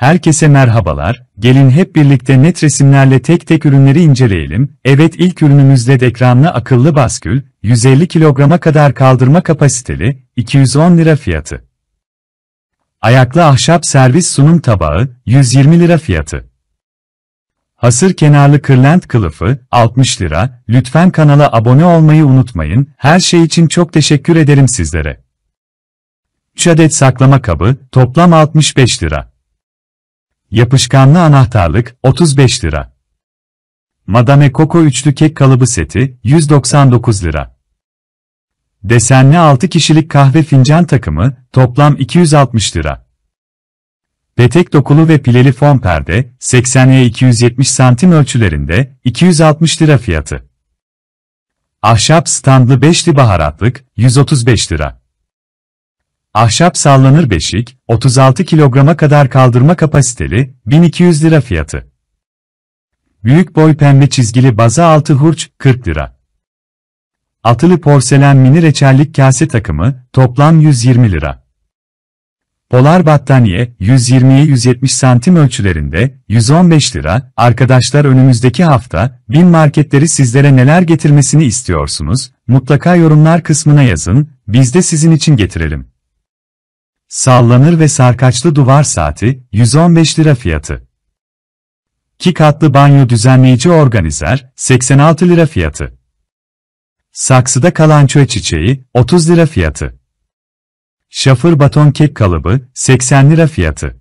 Herkese merhabalar, gelin hep birlikte net resimlerle tek tek ürünleri inceleyelim. Evet ilk ürünümüz LED ekranlı akıllı baskül, 150 kilograma kadar kaldırma kapasiteli, 210 lira fiyatı. Ayaklı ahşap servis sunum tabağı, 120 lira fiyatı. Hasır kenarlı kırlent kılıfı, 60 lira, lütfen kanala abone olmayı unutmayın, her şey için çok teşekkür ederim sizlere. 3 adet saklama kabı, toplam 65 lira. Yapışkanlı anahtarlık 35 lira. Madame Coco üçlü kek kalıbı seti 199 lira. Desenli 6 kişilik kahve fincan takımı toplam 260 lira. Petek dokulu ve pileli fon perde 80'e 270 santim ölçülerinde 260 lira fiyatı. Ahşap standlı beşli baharatlık 135 lira. Ahşap sallanır beşik, 36 kilograma kadar kaldırma kapasiteli, 1200 lira fiyatı. Büyük boy pembe çizgili baza altı hurç, 40 lira. Atılı porselen mini reçellik kase takımı, toplam 120 lira. Polar battaniye, 120'ye 170 santim ölçülerinde, 115 lira. Arkadaşlar önümüzdeki hafta, bin marketleri sizlere neler getirmesini istiyorsunuz? Mutlaka yorumlar kısmına yazın, biz de sizin için getirelim. Sallanır ve sarkaçlı duvar saati, 115 lira fiyatı. 2 katlı banyo düzenleyici organizer, 86 lira fiyatı. Saksıda kalan çöl çiçeği, 30 lira fiyatı. Şafır baton kek kalıbı, 80 lira fiyatı.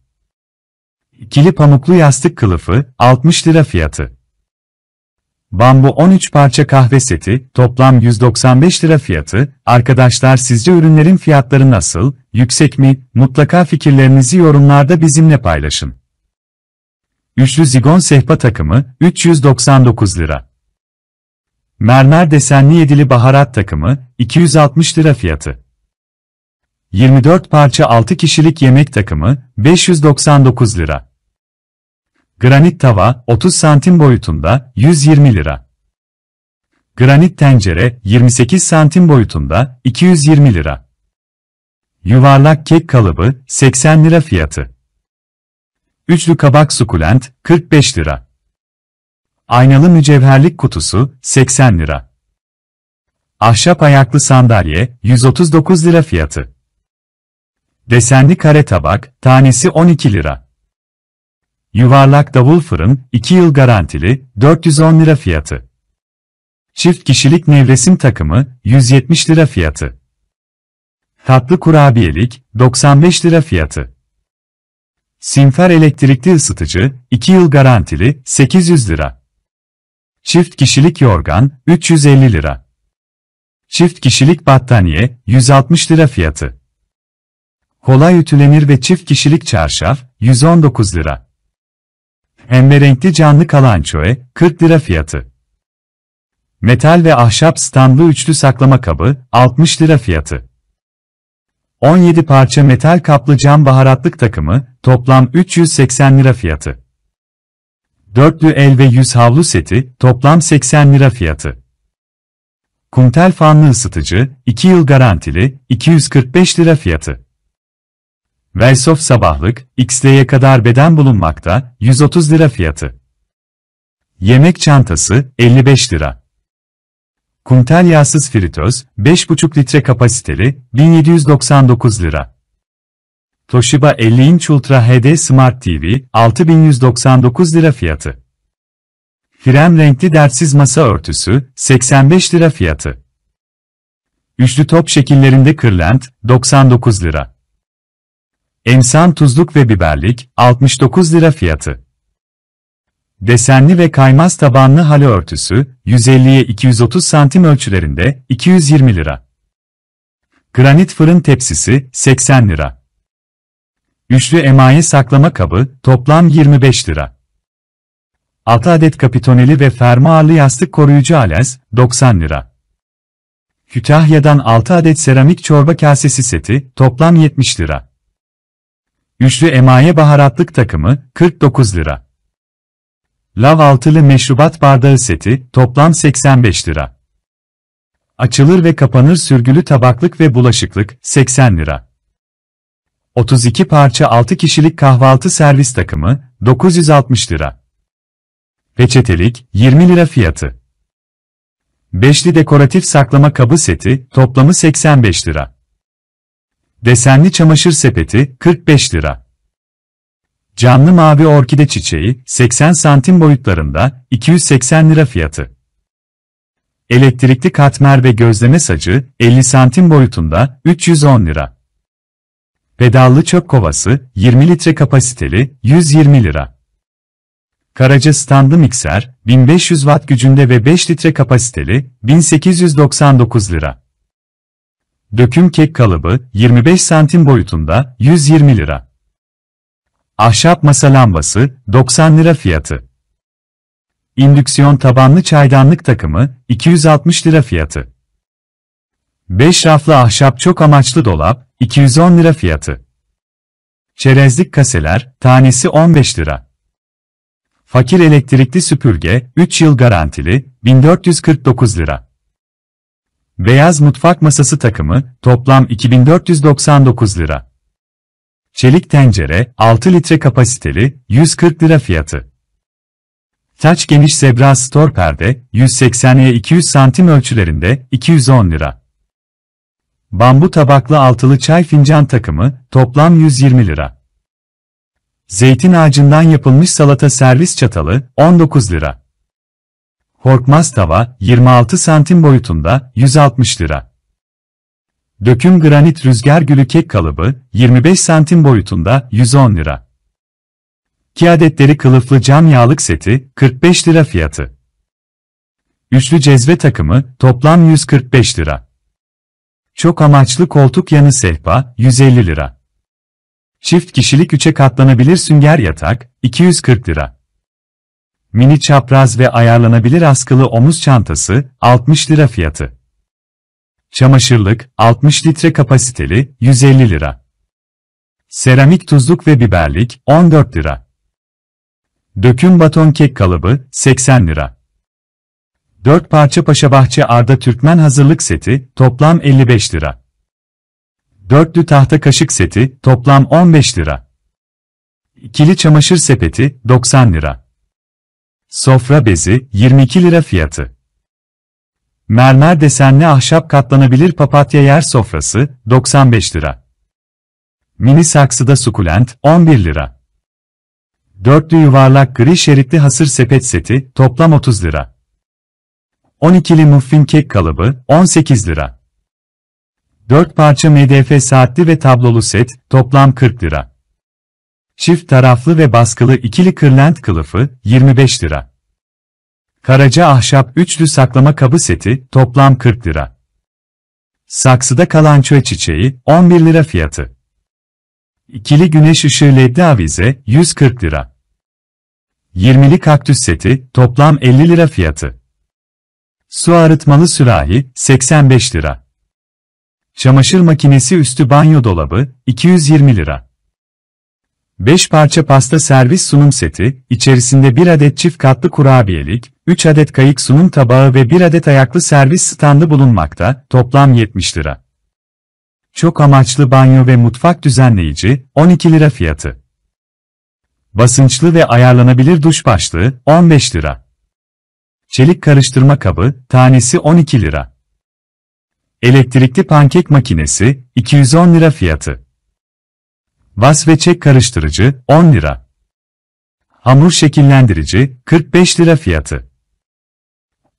İkili pamuklu yastık kılıfı, 60 lira fiyatı. Bambu 13 parça kahve seti, toplam 195 lira fiyatı. Arkadaşlar sizce ürünlerin fiyatları nasıl, yüksek mi? Mutlaka fikirlerinizi yorumlarda bizimle paylaşın. Üçlü zigon sehpa takımı, 399 lira. Mermer desenli yedili baharat takımı, 260 lira fiyatı. 24 parça 6 kişilik yemek takımı, 599 lira. Granit tava 30 santim boyutunda 120 lira. Granit tencere 28 santim boyutunda 220 lira. Yuvarlak kek kalıbı 80 lira fiyatı. Üçlü kabak sukulent 45 lira. Aynalı mücevherlik kutusu 80 lira. Ahşap ayaklı sandalye 139 lira fiyatı. Desenli kare tabak tanesi 12 lira. Yuvarlak davul fırın, 2 yıl garantili, 410 lira fiyatı. Çift kişilik nevresim takımı, 170 lira fiyatı. Tatlı kurabiyelik, 95 lira fiyatı. Sinfer elektrikli ısıtıcı, 2 yıl garantili, 800 lira. Çift kişilik yorgan, 350 lira. Çift kişilik battaniye, 160 lira fiyatı. Kolay ütülenir ve çift kişilik çarşaf, 119 lira. Pembe renkli canlı kalan çöe, 40 lira fiyatı. Metal ve ahşap standlı üçlü saklama kabı, 60 lira fiyatı. 17 parça metal kaplı cam baharatlık takımı, toplam 380 lira fiyatı. Dörtlü el ve yüz havlu seti, toplam 80 lira fiyatı. Kumtel fanlı ısıtıcı, 2 yıl garantili, 245 lira fiyatı. Velsof sabahlık, XL'ye kadar beden bulunmakta, 130 lira fiyatı. Yemek çantası, 55 lira. Kumtel yağsız fritöz, 5,5 litre kapasiteli, 1799 lira. Toshiba 50 inç Ultra HD Smart TV, 6199 lira fiyatı. Krem renkli dertsiz masa örtüsü, 85 lira fiyatı. Üçlü top şekillerinde kırlent, 99 lira. Emsan tuzluk ve biberlik, 69 lira fiyatı. Desenli ve kaymaz tabanlı halı örtüsü, 150'ye 230 santim ölçülerinde, 220 lira. Granit fırın tepsisi, 80 lira. Üçlü emaye saklama kabı, toplam 25 lira. 6 adet kapitoneli ve fermuarlı yastık koruyucu alaz, 90 lira. Kütahya'dan 6 adet seramik çorba kasesi seti, toplam 70 lira. Üçlü emaye baharatlık takımı 49 lira. Lav altılı meşrubat bardağı seti toplam 85 lira. Açılır ve kapanır sürgülü tabaklık ve bulaşıklık 80 lira. 32 parça 6 kişilik kahvaltı servis takımı 960 lira. Peçetelik 20 lira fiyatı. Beşli dekoratif saklama kabı seti toplamı 85 lira. Desenli çamaşır sepeti 45 lira. Canlı mavi orkide çiçeği 80 santim boyutlarında 280 lira fiyatı. Elektrikli katmer ve gözleme sacı 50 santim boyutunda 310 lira. Pedallı çöp kovası 20 litre kapasiteli 120 lira. Karaca standlı mikser 1500 watt gücünde ve 5 litre kapasiteli 1899 lira. Döküm kek kalıbı 25 santim boyutunda 120 lira. Ahşap masa lambası 90 lira fiyatı. İndüksiyon tabanlı çaydanlık takımı 260 lira fiyatı. 5 raflı ahşap çok amaçlı dolap 210 lira fiyatı. Çerezlik kaseler tanesi 15 lira. Fakir elektrikli süpürge 3 yıl garantili 1449 lira. Beyaz mutfak masası takımı, toplam 2499 lira. Çelik tencere, 6 litre kapasiteli, 140 lira fiyatı. Taç geniş zebra stor perde, 180'ye 200 santim ölçülerinde, 210 lira. Bambu tabaklı altılı çay fincan takımı, toplam 120 lira. Zeytin ağacından yapılmış salata servis çatalı, 19 lira. Horkmaz tava 26 santim boyutunda 160 lira. Döküm granit rüzgar gülü kek kalıbı 25 santim boyutunda 110 lira. 2 adetleri kılıflı cam yağlık seti 45 lira fiyatı. Üçlü cezve takımı toplam 145 lira. Çok amaçlı koltuk yanı sehpa 150 lira. Çift kişilik 3'e katlanabilir sünger yatak 240 lira. Mini çapraz ve ayarlanabilir askılı omuz çantası, 60 lira fiyatı. Çamaşırlık, 60 litre kapasiteli, 150 lira. Seramik tuzluk ve biberlik, 14 lira. Döküm baton kek kalıbı, 80 lira. 4 parça Paşabahçe Arda Türkmen hazırlık seti, toplam 55 lira. Dörtlü tahta kaşık seti, toplam 15 lira. İkili çamaşır sepeti, 90 lira. Sofra bezi 22 lira fiyatı. Mermer desenli ahşap katlanabilir papatya yer sofrası 95 lira. Mini saksıda sukulent 11 lira. Dörtlü yuvarlak gri şeritli hasır sepet seti toplam 30 lira. 12'li muffin kek kalıbı 18 lira. 4 parça MDF saatli ve tablolu set toplam 40 lira. Çift taraflı ve baskılı ikili kırlent kılıfı 25 lira. Karaca ahşap üçlü saklama kabı seti toplam 40 lira. Saksıda kalan çiçeği 11 lira fiyatı. İkili güneş ışığı ledli avize 140 lira. 20'li kaktüs seti toplam 50 lira fiyatı. Su arıtmalı sürahi 85 lira. Çamaşır makinesi üstü banyo dolabı 220 lira. 5 parça pasta servis sunum seti, içerisinde 1 adet çift katlı kurabiyelik, 3 adet kayık sunum tabağı ve 1 adet ayaklı servis standı bulunmakta, toplam 70 lira. Çok amaçlı banyo ve mutfak düzenleyici, 12 lira fiyatı. Basınçlı ve ayarlanabilir duş başlığı, 15 lira. Çelik karıştırma kabı, tanesi 12 lira. Elektrikli pankek makinesi, 210 lira fiyatı. Vas ve çek karıştırıcı 10 lira. Hamur şekillendirici 45 lira fiyatı.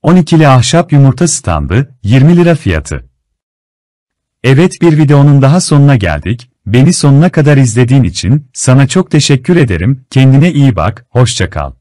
12'li ahşap yumurta standı 20 lira fiyatı. Evet bir videonun daha sonuna geldik. Beni sonuna kadar izlediğin için sana çok teşekkür ederim. Kendine iyi bak, hoşça kal.